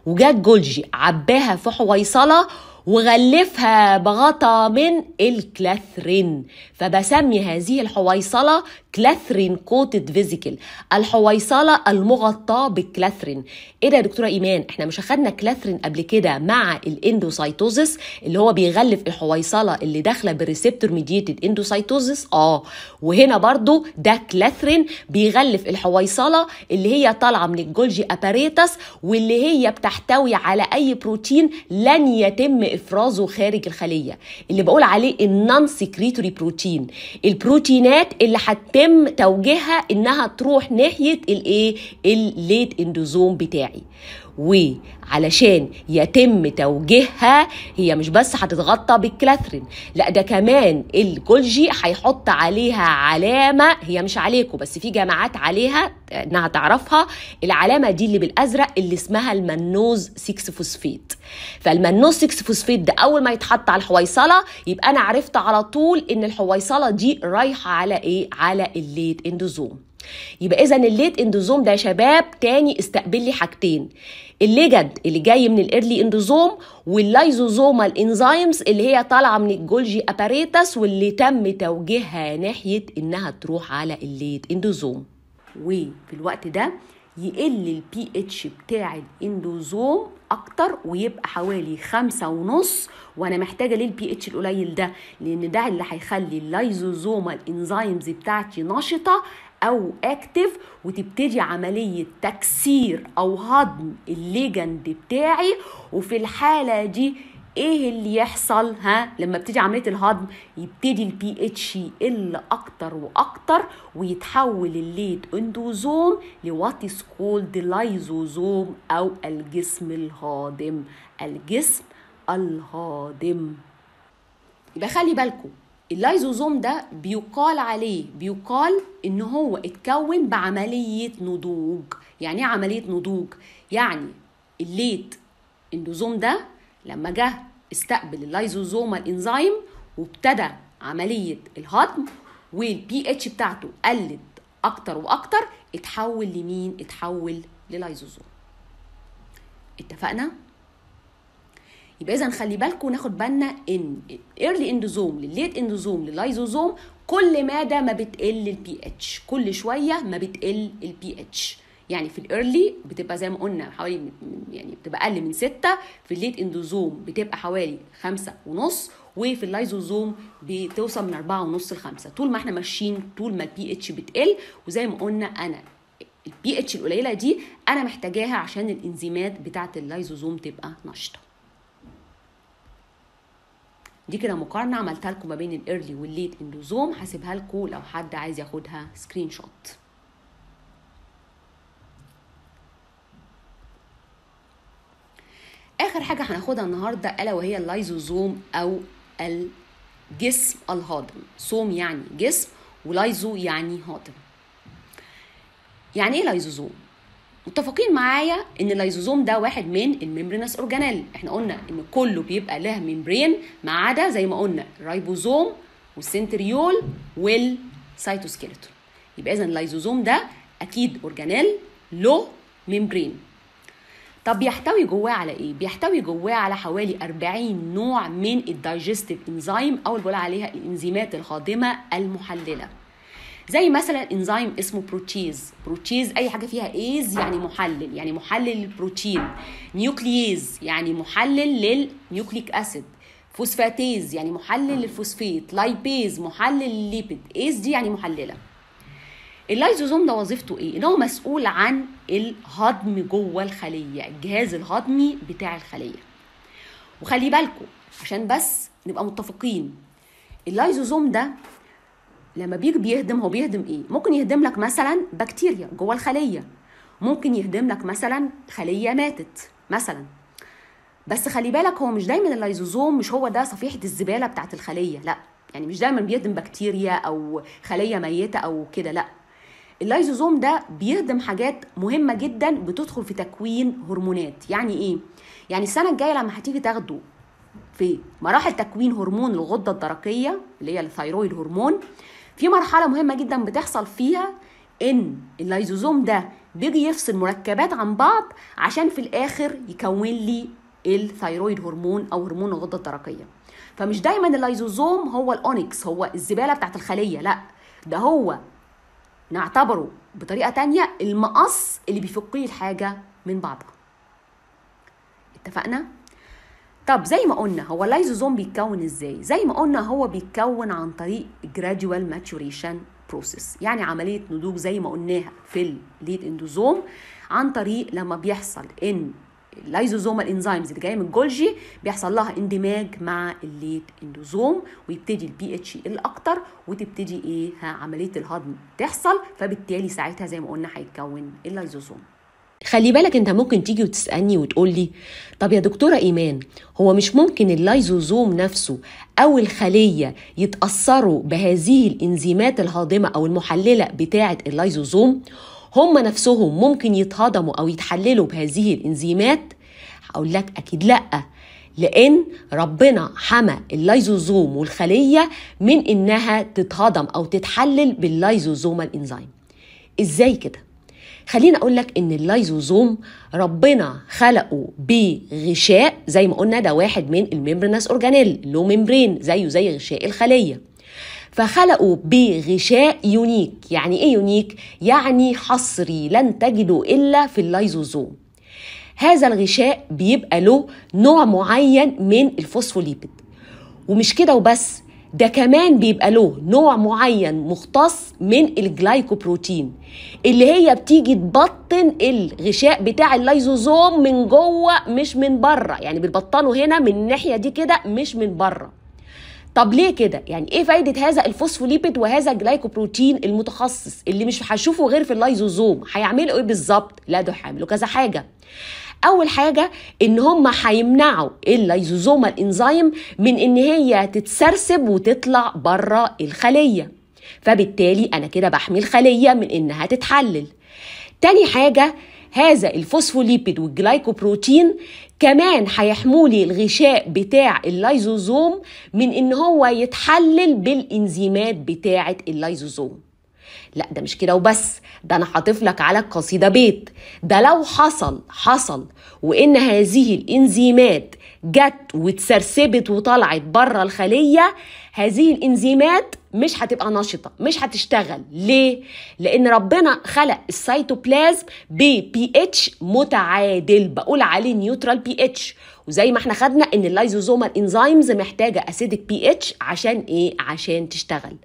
وجا الجولجي عباها في حويصلة وغلفها بغطا من الكلاثرين فبسمي هذه الحويصلة كلاثرين كوتد فيزيكل الحويصله المغطاه بالكلاثرين ايه ده يا دكتوره ايمان احنا مش اخدنا كلاثرين قبل كده مع الاندوسايتوزس اللي هو بيغلف الحويصله اللي داخله بالريسبتور ميديتد اندوسايتوزس اه وهنا برضو ده كلاثرين بيغلف الحويصله اللي هي طالعه من الجولجي اباريتس واللي هي بتحتوي على اي بروتين لن يتم افرازه خارج الخليه اللي بقول عليه النون سكريتوري بروتين البروتينات اللي هتتم يتم توجيهها انها تروح ناحيه الايه الليت اندوزوم بتاعي وعلشان يتم توجيهها هي مش بس هتتغطى بالكلاثرين لا ده كمان الجولجي هيحط عليها علامه هي مش عليكم بس في جماعات عليها انها تعرفها العلامه دي اللي بالازرق اللي اسمها المنوز 6 فوسفيت فالمنوز 6 فوسفيت ده اول ما يتحط على الحويصله يبقى انا عرفت على طول ان الحويصله دي رايحه على ايه على الليت اندوزوم يبقى اذا الليت اندوزوم ده يا شباب تاني استقبل لي حاجتين الليجند اللي جاي من الايرلي اندوزوم واللايزوزومال الانزيمز اللي هي طالعه من الجولجي اباريتس واللي تم توجيهها ناحيه انها تروح على الليت اندوزوم وفي الوقت ده يقل البي اتش بتاع الاندوزوم اكتر ويبقى حوالي خمسة ونص وانا محتاجه ليه البي اتش القليل ده لان ده اللي هيخلي اللايزوزوما الانزيمز بتاعتي نشطه او اكتف وتبتدي عمليه تكسير او هضم الليجند بتاعي وفي الحاله دي ايه اللي يحصل ها لما بتيجي عمليه الهضم يبتدي البي اتش يقل اكتر واكتر ويتحول الليد اندوزوم لوات از كولد لايزوزوم او الجسم الهاضم الجسم الهاضم يبقى خلي بالكم اللايزوزوم ده بيقال عليه بيقال ان هو اتكون بعمليه نضوج يعني ايه عمليه نضوج يعني الليت اندوزوم ده لما جه استقبل اللايزوزوم الانزيم وابتدى عمليه الهضم والبي اتش بتاعته قلت اكتر واكتر اتحول لمين اتحول للايزوزوم اتفقنا يبقى اذا خلي بالكم ناخد بالنا ان ايرلي اندوزوم للليت اندوزوم للايزوزوم كل مادة ما بتقل البي اتش كل شوية ما بتقل البي اتش يعني في الايرلي بتبقى زي ما قلنا حوالي يعني بتبقى اقل من 6 في الليت اندوزوم بتبقى حوالي خمسة ونص وفي اللايزوزوم بتوصل من أربعة ونص لخمسة طول ما احنا ماشيين طول ما البي اتش بتقل وزي ما قلنا انا البي اتش القليله دي انا محتاجاها عشان الانزيمات بتاعه اللايزوزوم تبقى نشطه دي كده مقارنه عملتها لكم ما بين الايرلي والليت اندوزوم هسيبها لكم لو حد عايز ياخدها سكرين شوت اخر حاجه هناخدها النهارده الا وهي اللايزوزوم او الجسم الهاضم صوم يعني جسم ولايزو يعني هاضم يعني ايه لايزوزوم متفقين معايا ان اللايزوزوم ده واحد من الميمبرينس اورجانيل احنا قلنا ان كله بيبقى له ميمبرين ما عدا زي ما قلنا الرايبوزوم والسنتريول والسيتوسكيلتون يبقى اذا اللايزوزوم ده اكيد اورجانيل له ميمبرين طب بيحتوي جواه على ايه بيحتوي جواه على حوالي 40 نوع من الدايجستيف انزيم او اللي بقول عليها الانزيمات الهاضمه المحلله زي مثلا انزيم اسمه بروتيز بروتيز اي حاجه فيها ايز يعني محلل يعني محلل للبروتين نيوكلييز يعني محلل للنيوكليك اسيد فوسفاتيز يعني محلل للفوسفيت لايبيز محلل للليبيد ايز دي يعني محلله اللايزوزوم ده وظيفته ايه ان هو مسؤول عن الهضم جوه الخليه الجهاز الهضمي بتاع الخليه وخلي بالكم عشان بس نبقى متفقين اللايزوزوم ده لما بيجي بيهدم هو بيهدم ايه ممكن يهدم لك مثلا بكتيريا جوه الخليه ممكن يهدم لك مثلا خليه ماتت مثلا بس خلي بالك هو مش دايما اللايزوزوم مش هو ده صفيحه الزباله بتاعت الخليه لا يعني مش دايما بيهدم بكتيريا او خليه ميته او كده لا اللايزوزوم ده بيهدم حاجات مهمه جدا بتدخل في تكوين هرمونات يعني ايه يعني السنه الجايه لما هتيجي تاخده في مراحل تكوين هرمون الغده الدرقيه اللي هي الثيرويد هرمون في مرحله مهمه جدا بتحصل فيها ان اللايزوزوم ده بيجي يفصل مركبات عن بعض عشان في الاخر يكون لي الثيرويد هرمون او هرمون الغده الدرقيه فمش دايما اللايزوزوم هو الاونكس هو الزباله بتاعت الخليه لا ده هو نعتبره بطريقه تانية المقص اللي بيفك لي الحاجه من بعضها اتفقنا طب زي ما قلنا هو اللايزوزوم بيتكون ازاي زي ما قلنا هو بيتكون عن طريق جراديوال ماتوريشن بروسيس يعني عمليه نضوج زي ما قلناها في الليد اندوزوم عن طريق لما بيحصل ان اللايزوزوم انزيمز اللي جايه من الجولجي بيحصل لها اندماج مع الليد اندوزوم ويبتدي البي اتش يقل اكتر وتبتدي ايه عمليه الهضم تحصل فبالتالي ساعتها زي ما قلنا هيتكون اللايزوزوم خلي بالك انت ممكن تيجي وتسالني وتقول لي طب يا دكتوره ايمان هو مش ممكن اللايزوزوم نفسه او الخليه يتاثروا بهذه الانزيمات الهاضمه او المحلله بتاعه اللايزوزوم هم نفسهم ممكن يتهضموا او يتحللوا بهذه الانزيمات اقول لك اكيد لا لان ربنا حمى اللايزوزوم والخليه من انها تتهضم او تتحلل باللايزوزوم الانزيم ازاي كده خليني اقول لك ان اللايزوزوم ربنا خلقه بغشاء زي ما قلنا ده واحد من الممبرناس اورجانيل له ممبرين زيه زي غشاء الخليه فخلقوا بغشاء يونيك يعني ايه يونيك يعني حصري لن تجده الا في اللايزوزوم هذا الغشاء بيبقى له نوع معين من الفوسفوليبيد ومش كده وبس ده كمان بيبقى له نوع معين مختص من الجلايكوبروتين اللي هي بتيجي تبطن الغشاء بتاع اللايزوزوم من جوه مش من بره يعني بتبطنه هنا من الناحيه دي كده مش من بره طب ليه كده يعني ايه فايده هذا الفوسفوليبيد وهذا الجلايكوبروتين المتخصص اللي مش هشوفه غير في اللايزوزوم هيعملوا ايه بالظبط لا ده هيعملوا كذا حاجه اول حاجه ان هم هيمنعوا الليزوزوما الانزيم من ان هي تتسرسب وتطلع بره الخليه فبالتالي انا كده بحمي الخليه من انها تتحلل تاني حاجه هذا الفوسفوليبيد والجلايكوبروتين كمان هيحمولي الغشاء بتاع اللايزوزوم من ان هو يتحلل بالانزيمات بتاعه اللايزوزوم لا ده مش كده وبس ده انا حاطف لك على القصيده بيت ده لو حصل حصل وان هذه الانزيمات جت وتسرسبت وطلعت بره الخليه هذه الانزيمات مش هتبقى نشطه مش هتشتغل ليه لان ربنا خلق السيتوبلازم ببي اتش متعادل بقول عليه نيوترال بي اتش وزي ما احنا خدنا ان اللايزوزومال انزيمز محتاجه اسيدك بي اتش عشان ايه عشان تشتغل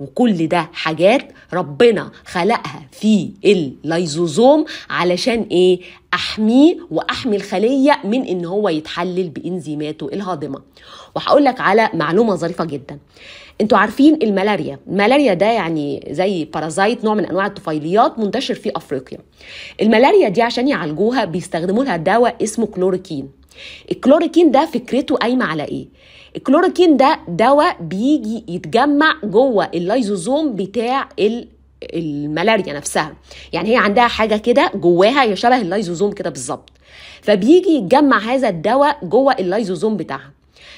وكل ده حاجات ربنا خلقها في اللايزوزوم علشان ايه احميه واحمي الخليه من ان هو يتحلل بانزيماته الهاضمه وهقول لك على معلومه ظريفه جدا انتوا عارفين الملاريا الملاريا ده يعني زي بارازايت نوع من انواع الطفيليات منتشر في افريقيا الملاريا دي عشان يعالجوها بيستخدموا لها دواء اسمه كلوروكين الكلوروكين ده فكرته قايمه على ايه الكلوروكين ده دواء بيجي يتجمع جوه اللايزوزوم بتاع ال الملاريا نفسها يعني هي عندها حاجه كده جواها هي شبه اللايزوزوم كده بالظبط فبيجي يتجمع هذا الدواء جوه اللايزوزوم بتاعها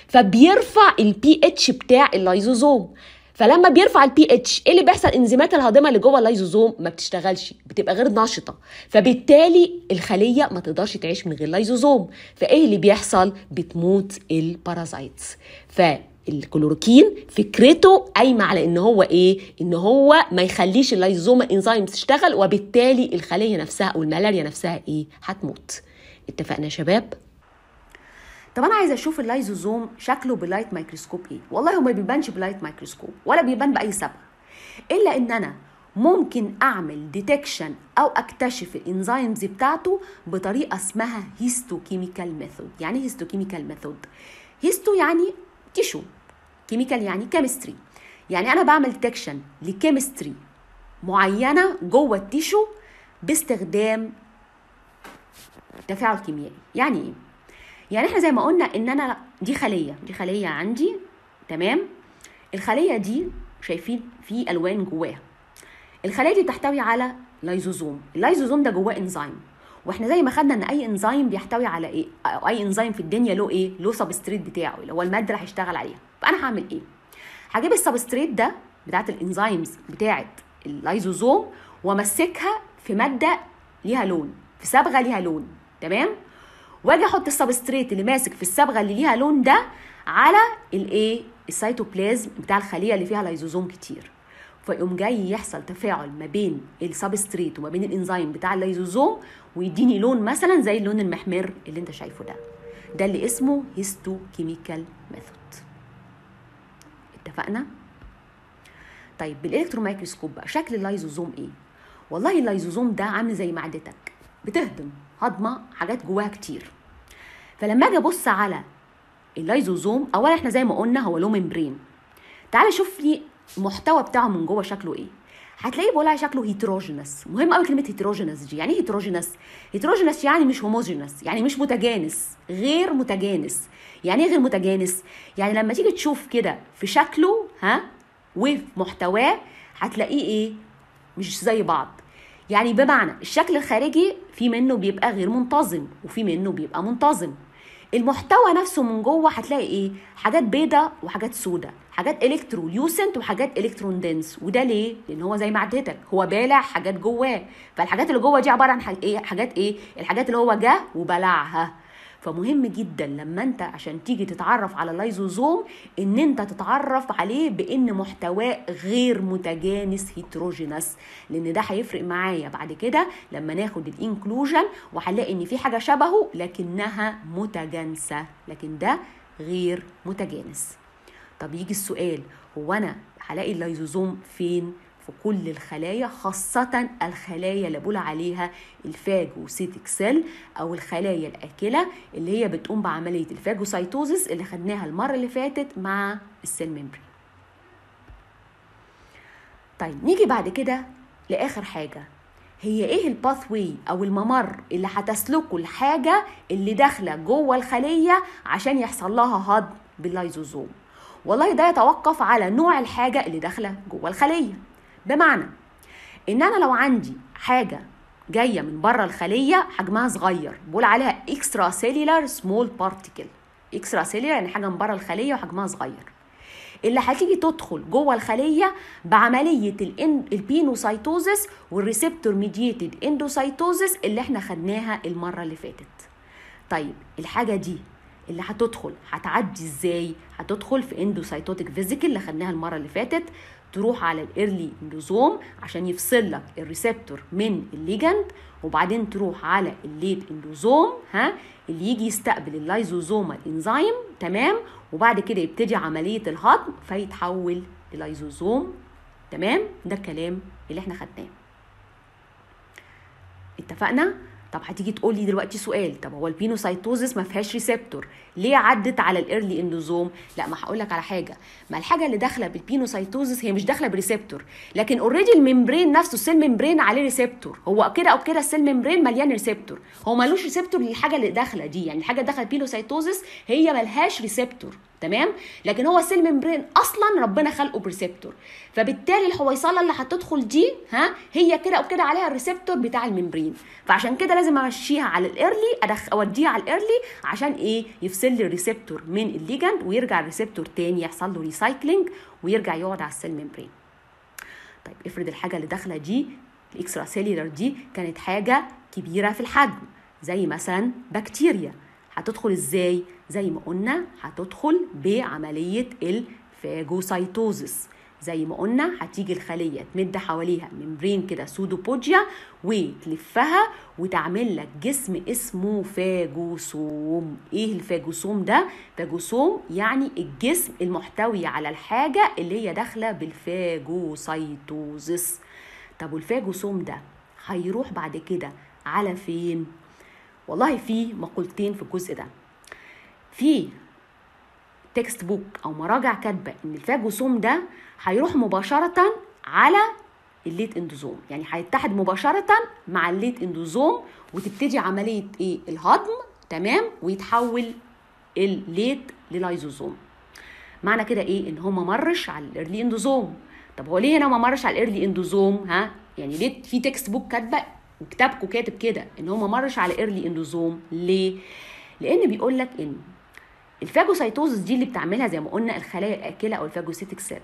فبيرفع البي اتش بتاع اللايزوزوم فلما بيرفع البي اتش ايه اللي بيحصل انزيمات الهاضمه اللي جوه اللايزوزوم ما بتشتغلش بتبقى غير نشطة فبالتالي الخلية ما تقدرش تعيش من غير لايزوزوم فإيه اللي بيحصل بتموت البارازايتس ف الكلوروكين فكرته قايمه على ان هو ايه ان هو ما يخليش اللايزوما انزيم تشتغل وبالتالي الخليه نفسها او الملاريا نفسها ايه هتموت اتفقنا يا شباب طب انا عايزه اشوف اللايزوزوم شكله بلايت مايكروسكوب ايه والله هو ما بيبانش بلايت مايكروسكوب ولا بيبان باي سبب الا ان انا ممكن اعمل ديتكشن او اكتشف الانزيمز بتاعته بطريقه اسمها هيستوكيميكال ميثود يعني ايه هيستوكيميكال ميثود هيستو يعني تيشو كيميكال يعني كيمستري يعني انا بعمل ديتكشن لكيمستري معينه جوه التيشو باستخدام تفاعل كيميائي يعني ايه يعني احنا زي ما قلنا ان انا دي خليه دي خليه عندي تمام الخليه دي شايفين في الوان جواها الخلايا دي بتحتوي على لايزوزوم اللايزوزوم ده جواه انزيم واحنا زي ما خدنا ان اي انزيم بيحتوي على ايه أو اي انزيم في الدنيا له ايه له سبستريت بتاعه اللي هو الماده اللي هيشتغل عليها فانا هعمل ايه هجيب السبستريت ده بتاعت الانزيمز بتاعت اللايزوزوم وامسكها في ماده ليها لون في صبغه ليها لون تمام واجي احط السبستريت اللي ماسك في الصبغه اللي ليها لون ده على الايه السيتوبلازم بتاع الخليه اللي فيها لايزوزوم كتير فيقوم جاي يحصل تفاعل ما بين السبستريت وما بين الانزيم بتاع الليزوزوم ويديني لون مثلا زي اللون المحمر اللي انت شايفه ده ده اللي اسمه هيستوكيميكال ميثود اتفقنا طيب بالالكتروميكروسكوب بقى شكل اللايزوزوم ايه والله اللايزوزوم ده عامل زي معدتك بتهضم هضمه حاجات جواها كتير فلما اجي ابص على اللايزوزوم اولا احنا زي ما قلنا هو له ممبرين تعالى شوف لي المحتوى بتاعه من جوه شكله ايه هتلاقيه بيقول شكله هيتروجينس مهم قوي كلمه هيتروجينس دي يعني ايه هيتروجينس هيتروجينس يعني مش هوموجينس يعني مش متجانس غير متجانس يعني ايه غير متجانس يعني لما تيجي تشوف كده في شكله ها وفي محتواه هتلاقيه ايه مش زي بعض يعني بمعنى الشكل الخارجي في منه بيبقى غير منتظم وفي منه بيبقى منتظم المحتوى نفسه من جوه هتلاقي ايه حاجات بيضة وحاجات سودة حاجات الكترو ليوسنت وحاجات الكترون دنس وده ليه لان هو زي معدتك هو بالع حاجات جواه فالحاجات اللي جوه دي عباره عن حاجات ايه حاجات ايه الحاجات اللي هو جه وبلعها فمهم جدا لما انت عشان تيجي تتعرف على اللايزوزوم ان انت تتعرف عليه بان محتواه غير متجانس هيتروجينس لان ده هيفرق معايا بعد كده لما ناخد الانكلوجن وهنلاقي ان في حاجه شبهه لكنها متجانسه لكن ده غير متجانس طب يجي السؤال هو انا هلاقي اللايزوزوم فين في كل الخلايا خاصة الخلايا اللي بقول عليها الفاجوسيتك سيل أو الخلايا الآكلة اللي هي بتقوم بعملية الفاجوسايتوزس اللي خدناها المرة اللي فاتت مع السيل ميمبري طيب نيجي بعد كده لآخر حاجة هي ايه الباثوي او الممر اللي هتسلكه الحاجه اللي داخله جوه الخليه عشان يحصل لها هضم باللايزوزوم والله ده يتوقف على نوع الحاجة اللي داخلة جوه الخلية بمعنى ان انا لو عندي حاجة جاية من بره الخلية حجمها صغير بقول عليها اكسترا سيلولار سمول بارتيكل اكسترا سيلولار يعني حاجة من بره الخلية وحجمها صغير اللي هتيجي تدخل جوه الخليه بعمليه البينوسايتوزس والريسبتور ميديتد اندوسايتوزس اللي احنا خدناها المره اللي فاتت. طيب الحاجه دي اللي هتدخل هتعدي ازاي هتدخل في اندوسايتوتيك فيزيكال اللي خدناها المره اللي فاتت تروح على الايرلي اندوزوم عشان يفصل لك الريسبتور من الليجند وبعدين تروح على الليت اندوزوم ها اللي يجي يستقبل اللايزوزوما الانزيم تمام وبعد كده يبتدي عمليه الهضم فيتحول للايزوزوم تمام ده الكلام اللي احنا خدناه اتفقنا طب هتيجي تقول لي دلوقتي سؤال طب هو البينوسايتوزيس ما فيهاش ريسبتور ليه عدت على الايرلي اندوزوم لا ما هقول لك على حاجه ما الحاجه اللي داخله بالبينوسايتوزيس هي مش داخله بريسبتور لكن اوريدي الممبرين نفسه السيل ممبرين عليه ريسبتور هو كده او كده السيل ممبرين مليان ريسبتور هو ملوش ريسبتور للحاجه اللي داخله دي يعني الحاجه اللي داخله بينوسايتوزيس هي ملهاش ريسبتور تمام لكن هو السيل ممبرين اصلا ربنا خلقه بريسبتور فبالتالي الحويصله اللي هتدخل دي ها هي كده او كده عليها الريسبتور بتاع الممبرين فعشان كده لازم امشيها على الايرلي أدخ... اوديها على الايرلي عشان ايه يفصل لي الريسبتور من الليجند ويرجع الريسبتور تاني يحصل له ريسايكلينج ويرجع يقعد على السيل ممبرين طيب افرض الحاجه اللي داخله دي الاكسترا سيلولر دي كانت حاجه كبيره في الحجم زي مثلا بكتيريا هتدخل ازاي زي ما قلنا هتدخل بعملية الفاجوسايتوزس زي ما قلنا هتيجي الخلية تمد حواليها ممبرين كده سودوبوديا وتلفها وتعمل لك جسم اسمه فاجوسوم ايه الفاجوسوم ده فاجوسوم يعني الجسم المحتوي على الحاجة اللي هي داخلة بالفاجوسايتوزس طب والفاجوسوم ده هيروح بعد كده على فين والله في مقولتين في الجزء ده في تكست بوك او مراجع كاتبه ان الفاجوسوم ده هيروح مباشره على الليت اندوزوم يعني هيتحد مباشره مع الليت اندوزوم وتبتدي عمليه ايه الهضم تمام ويتحول الليت للايزوزوم معنى كده ايه ان هو ما مرش على الايرلي اندوزوم طب هو ليه انا ما مرش على الايرلي اندوزوم ها يعني ليه في تكست بوك كاتبه وكتابكم كاتب كده ان هو ما مرش على الايرلي اندوزوم ليه لان بيقول لك ان الفاجوسايتوزس دي اللي بتعملها زي ما قلنا الخلايا الاكله او الفاجوسيتك سيل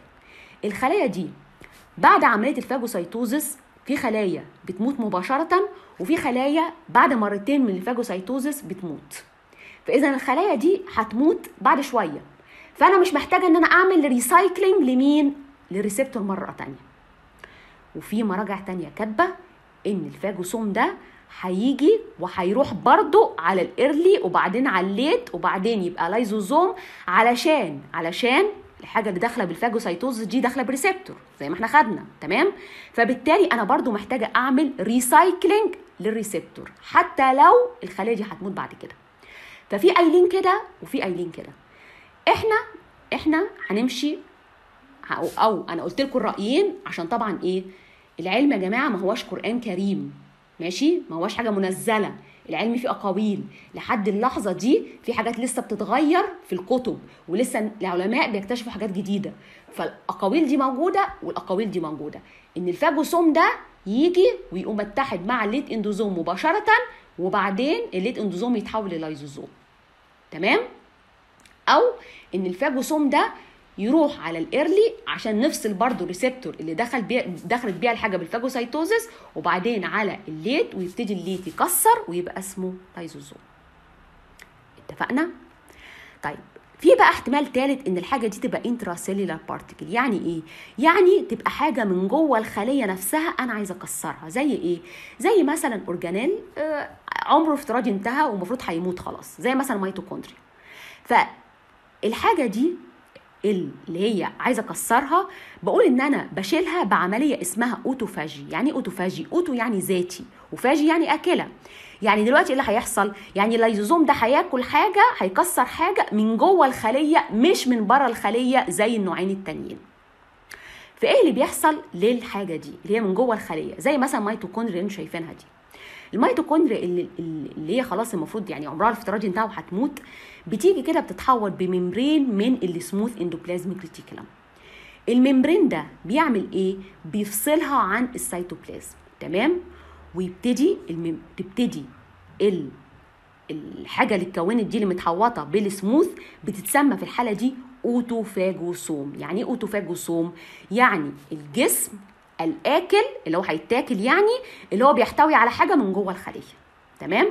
الخلايا دي بعد عمليه الفاجوسايتوزس في خلايا بتموت مباشره وفي خلايا بعد مرتين من الفاجوسايتوزس بتموت فاذا الخلايا دي هتموت بعد شويه فانا مش محتاجه ان انا اعمل ريسايكلينج لمين للريسبتور مره تانية وفي مراجع تانية كاتبه ان الفاجوسوم ده هيجي وهيروح برضو على الايرلي وبعدين على الليت وبعدين يبقى لايزوزوم علشان علشان الحاجه اللي داخله بالفاجوسايتوز دي داخله بريسبتور زي ما احنا خدنا تمام فبالتالي انا برضو محتاجه اعمل ريسايكلينج للريسبتور حتى لو الخليه دي هتموت بعد كده ففي ايلين كده وفي ايلين كده احنا احنا هنمشي او انا قلت لكم الرايين عشان طبعا ايه العلم يا جماعه ما هوش قران كريم ماشي ما هواش حاجه منزله العلم فيه اقاويل لحد اللحظه دي في حاجات لسه بتتغير في الكتب ولسه العلماء بيكتشفوا حاجات جديده فالاقاويل دي موجوده والاقاويل دي موجوده ان الفاجوسوم ده يجي ويقوم متحد مع الليت اندوزوم مباشره وبعدين الليت اندوزوم يتحول للايزوزوم تمام او ان الفاجوسوم ده يروح على الايرلي عشان نفصل برضه الريسبتور اللي دخل بيه دخلت بيها الحاجه بالفاجوسايتوزس وبعدين على الليت ويبتدي الليت يكسر ويبقى اسمه لايزوزوم اتفقنا طيب في بقى احتمال ثالث ان الحاجه دي تبقى انترا سيلولار بارتيكل يعني ايه يعني تبقى حاجه من جوه الخليه نفسها انا عايزه اكسرها زي ايه زي مثلا اورجانيل آه، عمره افتراضي انتهى ومفروض هيموت خلاص زي مثلا ميتوكوندريا ف الحاجه دي اللي هي عايزه اكسرها بقول ان انا بشيلها بعمليه اسمها اوتوفاجي يعني ايه اوتوفاجي اوتو يعني ذاتي وفاجي يعني اكله يعني دلوقتي ايه اللي هيحصل يعني اللايزوزوم ده هياكل حاجه هيكسر حاجه من جوه الخليه مش من بره الخليه زي النوعين التانيين فايه اللي بيحصل للحاجه دي اللي هي من جوه الخليه زي مثلا ميتوكوندريا انتوا شايفينها دي الميتوكوندريا اللي, اللي هي خلاص المفروض يعني عمرها الافتراضي انتهى وهتموت بتيجي كده بتتحوط بممبرين من السموث اندوبلازميك ريتيكولم الممبرين ده بيعمل ايه بيفصلها عن السيتوبلازم تمام ويبتدي المم... تبتدي ال... الحاجه اللي اتكونت دي اللي متحوطه بالسموث بتتسمى في الحاله دي اوتوفاجوسوم يعني ايه اوتوفاجوسوم يعني الجسم الاكل اللي هو هيتاكل يعني اللي هو بيحتوي على حاجه من جوه الخليه تمام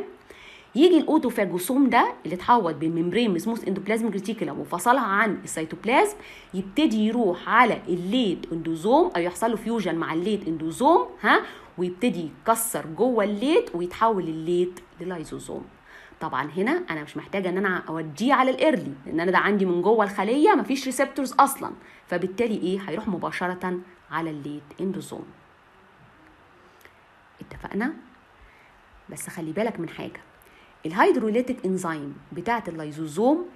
يجي الاوتوفاجوسوم ده اللي اتحوط بين ممبرين مسموس اندوبلازم ريتيكولم وفصلها عن السيتوبلازم يبتدي يروح على الليد اندوزوم او يحصل له فيوجن مع الليد اندوزوم ها ويبتدي يكسر جوه الليد ويتحول الليد للايزوزوم طبعا هنا انا مش محتاجه ان انا اوديه على الايرلي لان انا ده عندي من جوه الخليه مفيش ريسبتورز اصلا فبالتالي ايه هيروح مباشره على الليد اندوزوم اتفقنا بس خلي بالك من حاجه الهيدروليتيك انزيم بتاعه اللايزوزوم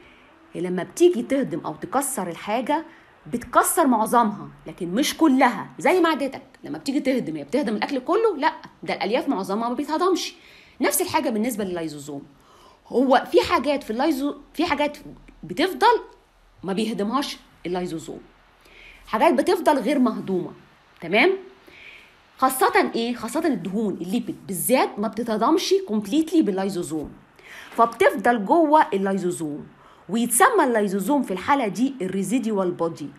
لما بتيجي تهضم او تكسر الحاجه بتكسر معظمها لكن مش كلها زي معدتك لما بتيجي تهضم هي بتهضم الاكل كله لا ده الالياف معظمها ما بيتهضمش نفس الحاجه بالنسبه لللايزوزوم هو في حاجات في اللايزو في حاجات بتفضل ما بيهضمهاش اللايزوزوم حاجات بتفضل غير مهضومه تمام خاصة ايه؟ خاصة الدهون الليبيد بالذات ما بتتضمش كومبليتلي باللايزوزوم فبتفضل جوه اللايزوزوم ويتسمى اللايزوزوم في الحالة دي الريزيديوال بودي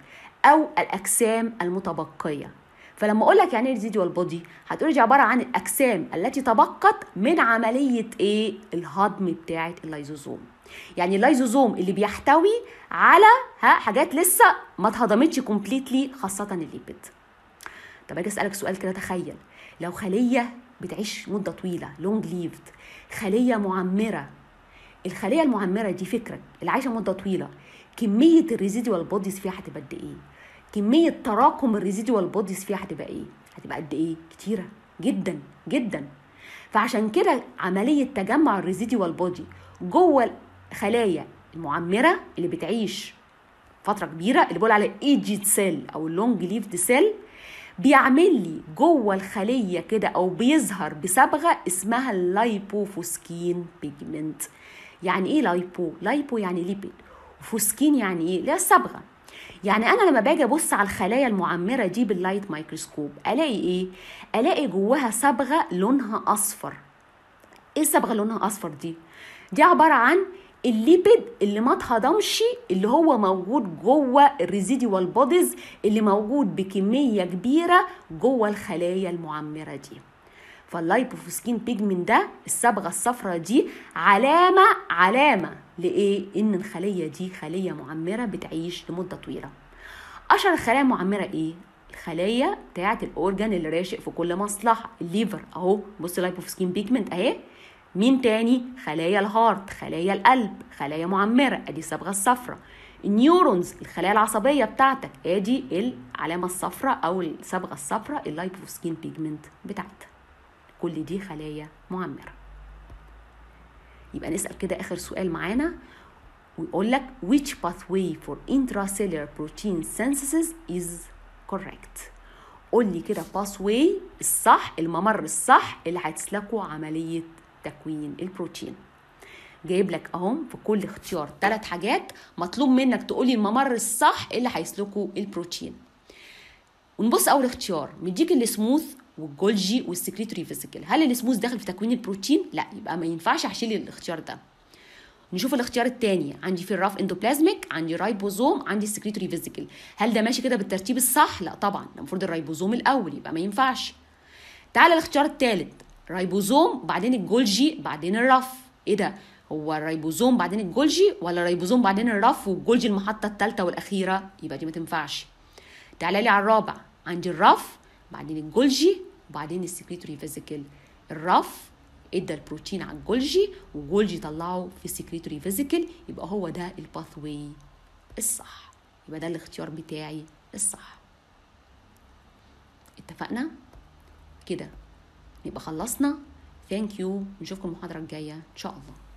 أو الأجسام المتبقية فلما اقول لك يعني ايه ريزيديوال بودي هتقولي دي عباره عن الاجسام التي تبقت من عمليه ايه الهضم بتاعه اللايزوزوم يعني اللايزوزوم اللي بيحتوي على ها حاجات لسه ما اتهضمتش كومبليتلي خاصه الليبيد طب اجي اسالك سؤال كده تخيل لو خليه بتعيش مده طويله لونج ليفد خليه معمره الخليه المعمره دي فكرك اللي عايشه مده طويله كميه الريزيديوال بوديز فيها هتبقى قد ايه كميه تراكم الريزيديوال بوديز فيها هتبقى ايه هتبقى قد ايه كتيره جدا جدا فعشان كده عمليه تجمع الريزيديوال بودي جوه الخلايا المعمره اللي بتعيش فتره كبيره اللي بقول على ايجيت سيل او اللونج ليفد سيل بيعمل لي جوه الخليه كده او بيظهر بصبغه اسمها اللايبوفوسكين بيجمنت يعني ايه لايبو لايبو يعني ليبيد وفوسكين يعني ايه اللي الصبغه يعني انا لما باجي ابص على الخلايا المعمره دي باللايت مايكروسكوب الاقي ايه الاقي جواها صبغه لونها اصفر ايه الصبغه لونها اصفر دي دي عباره عن الليبيد اللي ما اتهضمش اللي هو موجود جوه الريزيديوال بوديز اللي موجود بكميه كبيره جوه الخلايا المعمره دي فاللايبوفوسكين بيجمنت ده الصبغه الصفراء دي علامه علامه لايه ان الخليه دي خليه معمره بتعيش لمده طويله اشهر الخلايا المعمره ايه الخلايا بتاعه الاورجان اللي راشق في كل مصلحه الليفر اهو بص لايبوفوسكين بيجمنت اهي مين تاني خلايا الهارت خلايا القلب خلايا معمره ادي الصبغه الصفراء النيورونز الخلايا العصبيه بتاعتك ادي العلامه الصفراء او الصبغه الصفراء اللايبوسكين بيجمنت بتاعتك كل دي خلايا معمره يبقى نسال كده اخر سؤال معانا ويقول لك which pathway for intracellular protein synthesis is correct قول لي كده pathway الصح الممر الصح اللي هتسلكه عمليه تكوين البروتين جايب لك اهم في كل اختيار ثلاث حاجات مطلوب منك تقولي الممر الصح اللي هيسلكه البروتين ونبص اول اختيار مديك السموث والجولجي والسكريتوري فيزيكال هل السموث داخل في تكوين البروتين لا يبقى ما ينفعش هشيل الاختيار ده نشوف الاختيار الثاني عندي في الراف اندوبلازميك عندي رايبوزوم عندي السكريتوري فيزيكال هل ده ماشي كده بالترتيب الصح لا طبعا المفروض الرايبوزوم الاول يبقى ما ينفعش تعالى الاختيار الثالث ريبوزوم بعدين الجولجي بعدين الرف ايه ده هو الريبوزوم بعدين الجولجي ولا الريبوزوم بعدين الرف والجولجي المحطه الثالثه والاخيره يبقى دي ما تنفعش تعالى لي على الرابع عندي الرف بعدين الجولجي وبعدين السكريتوري فيزيكل الرف ادى البروتين على الجولجي والجولجي طلعه في السكريتوري فيزيكل يبقى هو ده الباث واي الصح يبقى ده الاختيار بتاعي الصح اتفقنا كده يبقى خلصنا ثانك يو نشوفكم المحاضره الجايه ان شاء الله